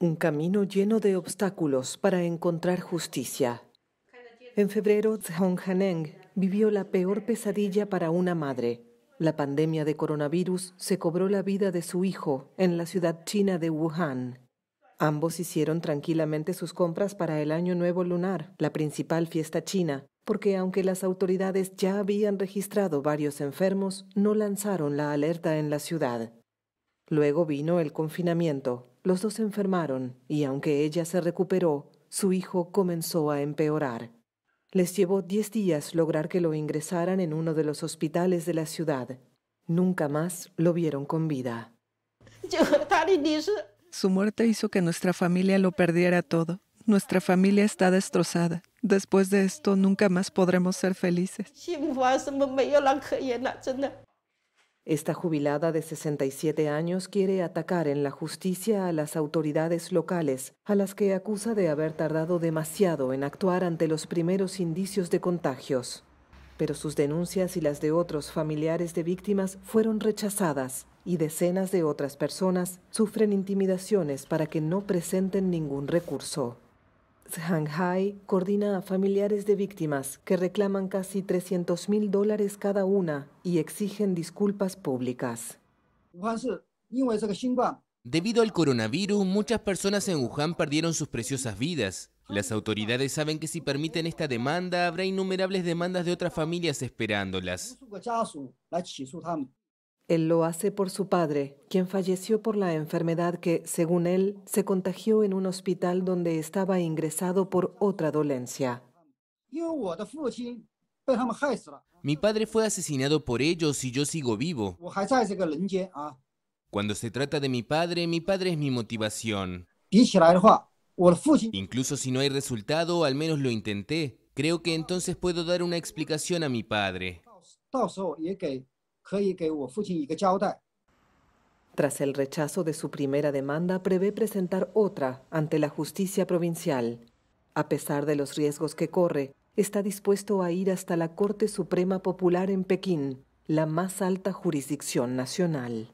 Un camino lleno de obstáculos para encontrar justicia. En febrero, Zhong Haneng vivió la peor pesadilla para una madre. La pandemia de coronavirus se cobró la vida de su hijo en la ciudad china de Wuhan. Ambos hicieron tranquilamente sus compras para el Año Nuevo Lunar, la principal fiesta china, porque aunque las autoridades ya habían registrado varios enfermos, no lanzaron la alerta en la ciudad. Luego vino el confinamiento. Los dos enfermaron y aunque ella se recuperó, su hijo comenzó a empeorar. Les llevó diez días lograr que lo ingresaran en uno de los hospitales de la ciudad. Nunca más lo vieron con vida. Su muerte hizo que nuestra familia lo perdiera todo. Nuestra familia está destrozada. Después de esto nunca más podremos ser felices. Esta jubilada de 67 años quiere atacar en la justicia a las autoridades locales, a las que acusa de haber tardado demasiado en actuar ante los primeros indicios de contagios. Pero sus denuncias y las de otros familiares de víctimas fueron rechazadas y decenas de otras personas sufren intimidaciones para que no presenten ningún recurso. Shanghai coordina a familiares de víctimas que reclaman casi 300 mil dólares cada una y exigen disculpas públicas. Debido al coronavirus, muchas personas en Wuhan perdieron sus preciosas vidas. Las autoridades saben que si permiten esta demanda, habrá innumerables demandas de otras familias esperándolas. Él lo hace por su padre, quien falleció por la enfermedad que, según él, se contagió en un hospital donde estaba ingresado por otra dolencia. Mi padre fue asesinado por ellos y yo sigo vivo. Cuando se trata de mi padre, mi padre es mi motivación. Incluso si no hay resultado, al menos lo intenté. Creo que entonces puedo dar una explicación a mi padre. Tras el rechazo de su primera demanda, prevé presentar otra ante la justicia provincial. A pesar de los riesgos que corre, está dispuesto a ir hasta la Corte Suprema Popular en Pekín, la más alta jurisdicción nacional.